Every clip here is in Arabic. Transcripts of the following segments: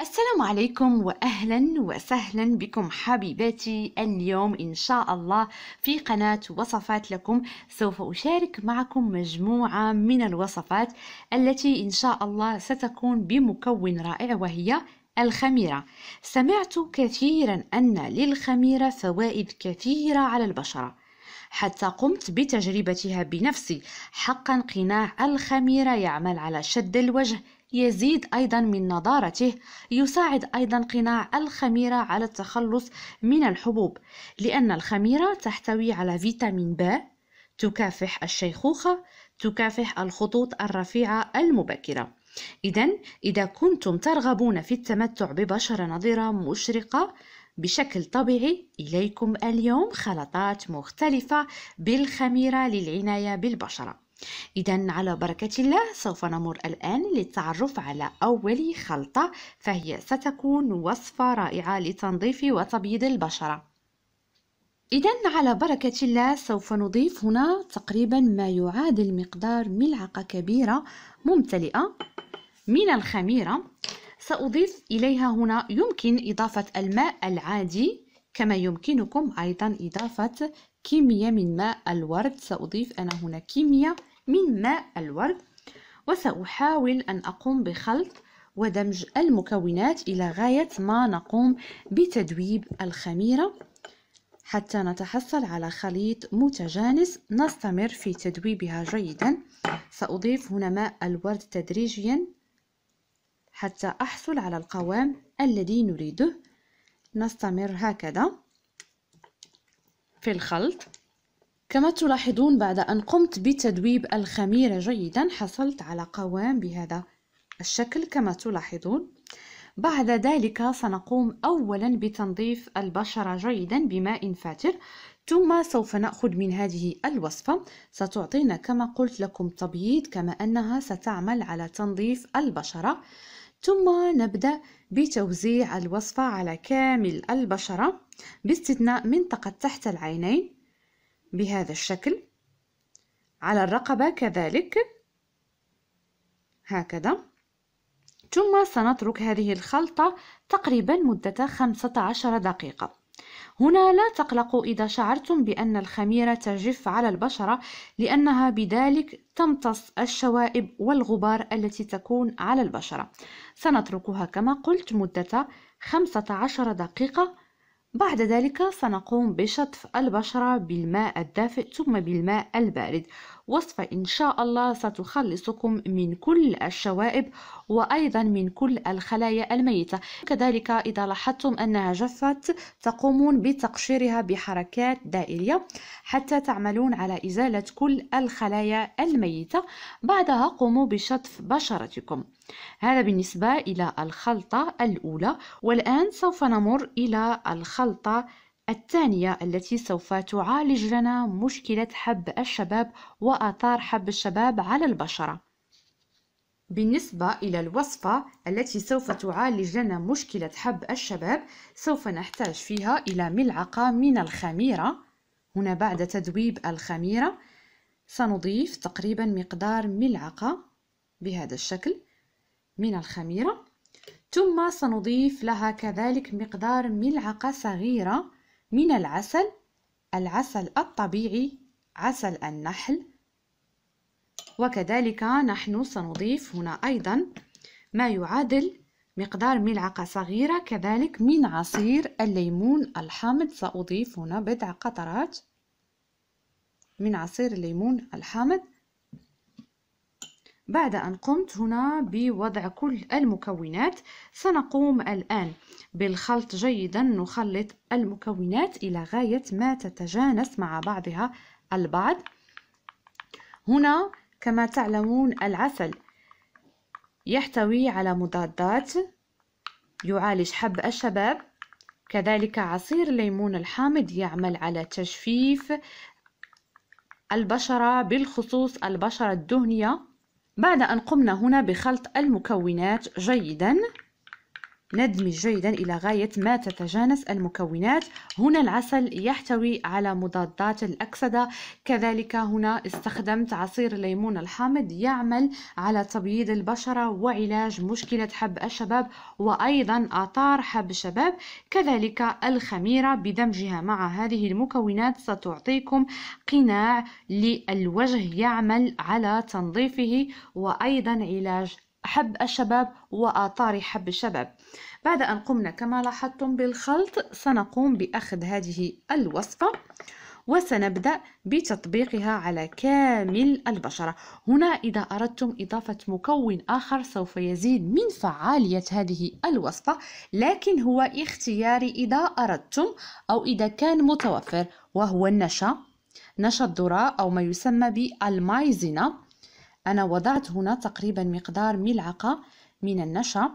السلام عليكم واهلا وسهلا بكم حبيباتي اليوم ان شاء الله في قناه وصفات لكم سوف اشارك معكم مجموعه من الوصفات التي ان شاء الله ستكون بمكون رائع وهي الخميرة سمعت كثيرا أن للخميرة فوائد كثيرة على البشرة حتى قمت بتجربتها بنفسي حقا قناع الخميرة يعمل على شد الوجه يزيد أيضا من نضارته يساعد أيضا قناع الخميرة على التخلص من الحبوب لأن الخميرة تحتوي على فيتامين ب تكافح الشيخوخة تكافح الخطوط الرفيعة المبكرة إذا إذا كنتم ترغبون في التمتع ببشرة نضرة مشرقة بشكل طبيعي إليكم اليوم خلطات مختلفة بالخميرة للعناية بالبشرة إذا على بركة الله سوف نمر الآن للتعرف على أول خلطة فهي ستكون وصفة رائعة لتنظيف وتبييض البشرة إذا على بركة الله سوف نضيف هنا تقريبا ما يعادل مقدار ملعقة كبيرة ممتلئة من الخميرة سأضيف إليها هنا يمكن إضافة الماء العادي كما يمكنكم أيضا إضافة كمية من ماء الورد سأضيف أنا هنا كمية من ماء الورد وسأحاول أن أقوم بخلط ودمج المكونات إلى غاية ما نقوم بتدويب الخميرة حتى نتحصل على خليط متجانس نستمر في تدويبها جيدا سأضيف هنا ماء الورد تدريجيا حتى أحصل على القوام الذي نريده نستمر هكذا في الخلط كما تلاحظون بعد أن قمت بتدويب الخميرة جيدا حصلت على قوام بهذا الشكل كما تلاحظون بعد ذلك سنقوم أولا بتنظيف البشرة جيدا بماء فاتر ثم سوف نأخذ من هذه الوصفة ستعطينا كما قلت لكم تبييض كما أنها ستعمل على تنظيف البشرة ثم نبدأ بتوزيع الوصفة على كامل البشرة باستثناء منطقة تحت العينين بهذا الشكل على الرقبة كذلك هكذا ثم سنترك هذه الخلطة تقريبا مدة 15 دقيقة هنا لا تقلقوا إذا شعرتم بأن الخميرة تجف على البشرة لأنها بذلك تمتص الشوائب والغبار التي تكون على البشرة سنتركها كما قلت مدة 15 دقيقة بعد ذلك سنقوم بشطف البشرة بالماء الدافئ ثم بالماء البارد وصفة إن شاء الله ستخلصكم من كل الشوائب وأيضا من كل الخلايا الميتة كذلك إذا لاحظتم أنها جفت تقومون بتقشيرها بحركات دائرية حتى تعملون على إزالة كل الخلايا الميتة بعدها قوموا بشطف بشرتكم هذا بالنسبة إلى الخلطة الأولى والآن سوف نمر إلى الخلطة الثانية التي سوف تعالج لنا مشكلة حب الشباب وآثار حب الشباب على البشرة بالنسبة إلى الوصفة التي سوف تعالج لنا مشكلة حب الشباب سوف نحتاج فيها إلى ملعقة من الخميرة هنا بعد تذويب الخميرة سنضيف تقريبا مقدار ملعقة بهذا الشكل من الخميرة ثم سنضيف لها كذلك مقدار ملعقة صغيرة من العسل العسل الطبيعي عسل النحل وكذلك نحن سنضيف هنا أيضا ما يعادل مقدار ملعقة صغيرة كذلك من عصير الليمون الحامض سأضيف هنا بضع قطرات من عصير الليمون الحامض بعد أن قمت هنا بوضع كل المكونات سنقوم الآن بالخلط جيدا نخلط المكونات إلى غاية ما تتجانس مع بعضها البعض هنا كما تعلمون العسل يحتوي على مضادات يعالج حب الشباب كذلك عصير الليمون الحامض يعمل على تجفيف البشرة بالخصوص البشرة الدهنية بعد أن قمنا هنا بخلط المكونات جيداً ندمج جيدا إلى غاية ما تتجانس المكونات هنا العسل يحتوي على مضادات الأكسدة كذلك هنا استخدمت عصير الليمون الحامض يعمل على تبييض البشرة وعلاج مشكلة حب الشباب وأيضا آثار حب الشباب كذلك الخميرة بدمجها مع هذه المكونات ستعطيكم قناع للوجه يعمل على تنظيفه وأيضا علاج حب الشباب وآثار حب الشباب بعد أن قمنا كما لاحظتم بالخلط سنقوم بأخذ هذه الوصفة وسنبدأ بتطبيقها على كامل البشرة هنا إذا أردتم إضافة مكون آخر سوف يزيد من فعالية هذه الوصفة لكن هو اختياري إذا أردتم أو إذا كان متوفر وهو النشا نشا الذرة أو ما يسمى بالمايزينا أنا وضعت هنا تقريبا مقدار ملعقة من النشا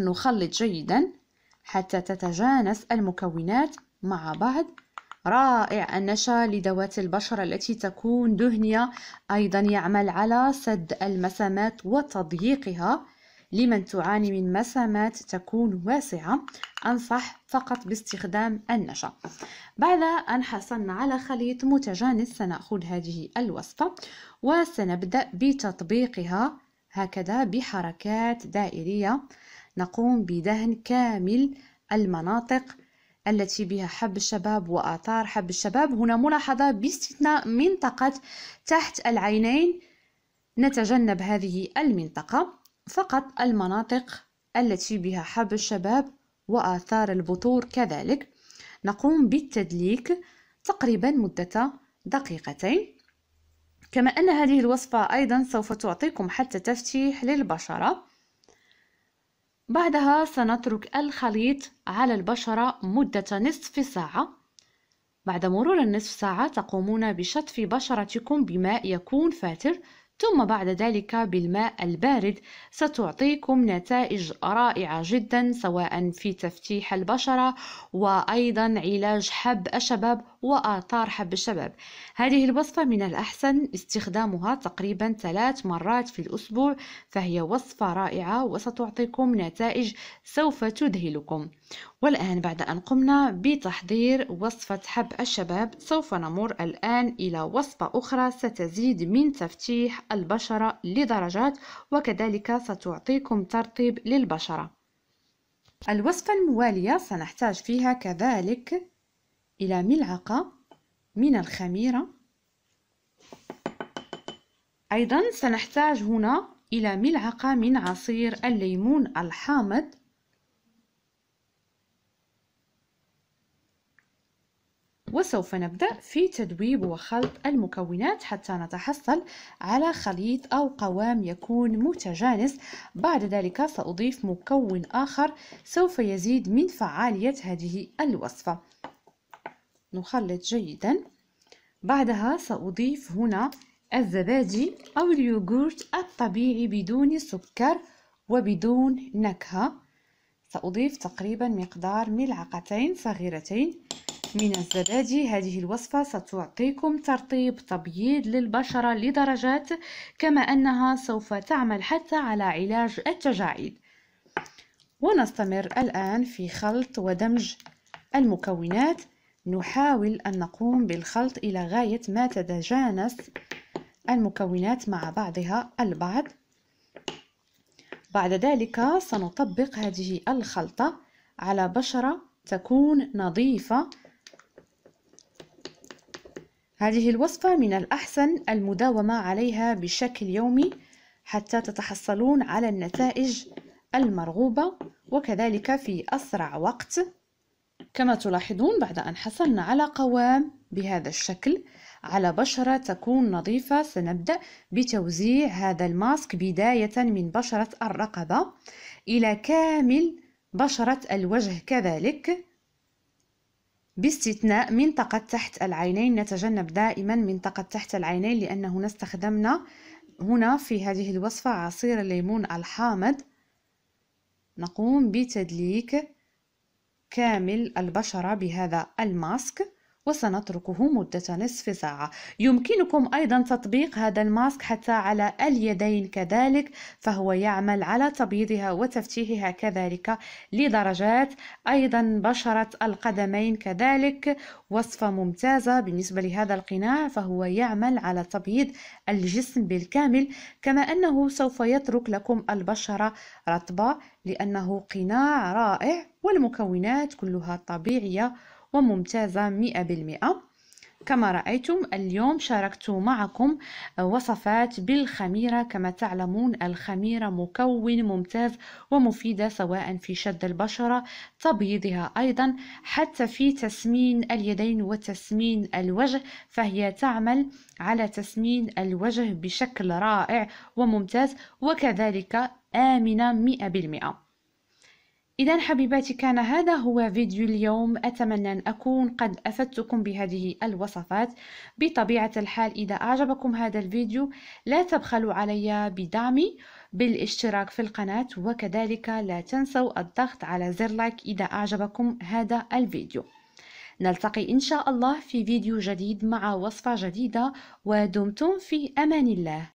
نخلط جيدا حتى تتجانس المكونات مع بعض رائع النشا لذوات البشرة التي تكون دهنية أيضا يعمل على سد المسامات وتضييقها لمن تعاني من مسامات تكون واسعة أنصح فقط باستخدام النشا بعد أن حصلنا على خليط متجانس سنأخذ هذه الوصفة وسنبدأ بتطبيقها هكذا بحركات دائرية نقوم بدهن كامل المناطق التي بها حب الشباب وآثار حب الشباب هنا ملاحظة باستثناء منطقة تحت العينين نتجنب هذه المنطقة فقط المناطق التي بها حب الشباب وآثار البثور كذلك نقوم بالتدليك تقريبا مدة دقيقتين كما أن هذه الوصفة أيضا سوف تعطيكم حتى تفتيح للبشرة بعدها سنترك الخليط على البشرة مدة نصف ساعة بعد مرور النصف ساعة تقومون بشطف بشرتكم بماء يكون فاتر ثم بعد ذلك بالماء البارد ستعطيكم نتائج رائعة جدا سواء في تفتيح البشرة وأيضا علاج حب الشباب وآثار حب الشباب هذه الوصفة من الأحسن استخدامها تقريبا ثلاث مرات في الأسبوع فهي وصفة رائعة وستعطيكم نتائج سوف تذهلكم والآن بعد أن قمنا بتحضير وصفة حب الشباب سوف نمر الآن إلى وصفة أخرى ستزيد من تفتيح البشرة لدرجات وكذلك ستعطيكم ترطيب للبشرة الوصفة الموالية سنحتاج فيها كذلك إلى ملعقة من الخميرة أيضا سنحتاج هنا إلى ملعقة من عصير الليمون الحامض وسوف نبدأ في تدويب وخلط المكونات حتى نتحصل على خليط أو قوام يكون متجانس بعد ذلك سأضيف مكون آخر سوف يزيد من فعالية هذه الوصفة نخلط جيدا بعدها سأضيف هنا الزبادي أو اليوغورت الطبيعي بدون سكر وبدون نكهة سأضيف تقريبا مقدار ملعقتين صغيرتين من الزبادي هذه الوصفة ستعطيكم ترطيب تبييض للبشرة لدرجات كما أنها سوف تعمل حتى على علاج التجاعيد ونستمر الآن في خلط ودمج المكونات نحاول أن نقوم بالخلط إلى غاية ما تتجانس المكونات مع بعضها البعض بعد ذلك سنطبق هذه الخلطة على بشرة تكون نظيفة هذه الوصفة من الأحسن المداومة عليها بشكل يومي حتى تتحصلون على النتائج المرغوبة وكذلك في أسرع وقت كما تلاحظون بعد أن حصلنا على قوام بهذا الشكل على بشرة تكون نظيفة سنبدأ بتوزيع هذا الماسك بداية من بشرة الرقبة إلى كامل بشرة الوجه كذلك باستثناء منطقة تحت العينين نتجنب دائما منطقة تحت العينين لأنه استخدمنا هنا في هذه الوصفة عصير الليمون الحامض نقوم بتدليك كامل البشرة بهذا الماسك وسنتركه مدة نصف ساعة يمكنكم أيضا تطبيق هذا الماسك حتى على اليدين كذلك فهو يعمل على تبييضها وتفتيحها كذلك لدرجات أيضا بشرة القدمين كذلك وصفة ممتازة بالنسبة لهذا القناع فهو يعمل على تبييض الجسم بالكامل كما أنه سوف يترك لكم البشرة رطبة لأنه قناع رائع والمكونات كلها طبيعية وممتازة مئة بالمئة كما رأيتم اليوم شاركت معكم وصفات بالخميرة كما تعلمون الخميرة مكون ممتاز ومفيدة سواء في شد البشرة تبيضها أيضا حتى في تسمين اليدين وتسمين الوجه فهي تعمل على تسمين الوجه بشكل رائع وممتاز وكذلك آمنة مئة بالمئة إذا حبيباتي كان هذا هو فيديو اليوم أتمنى أن أكون قد أفدتكم بهذه الوصفات بطبيعة الحال إذا أعجبكم هذا الفيديو لا تبخلوا علي بدعمي بالاشتراك في القناة وكذلك لا تنسوا الضغط على زر لايك إذا أعجبكم هذا الفيديو نلتقي إن شاء الله في فيديو جديد مع وصفة جديدة ودمتم في أمان الله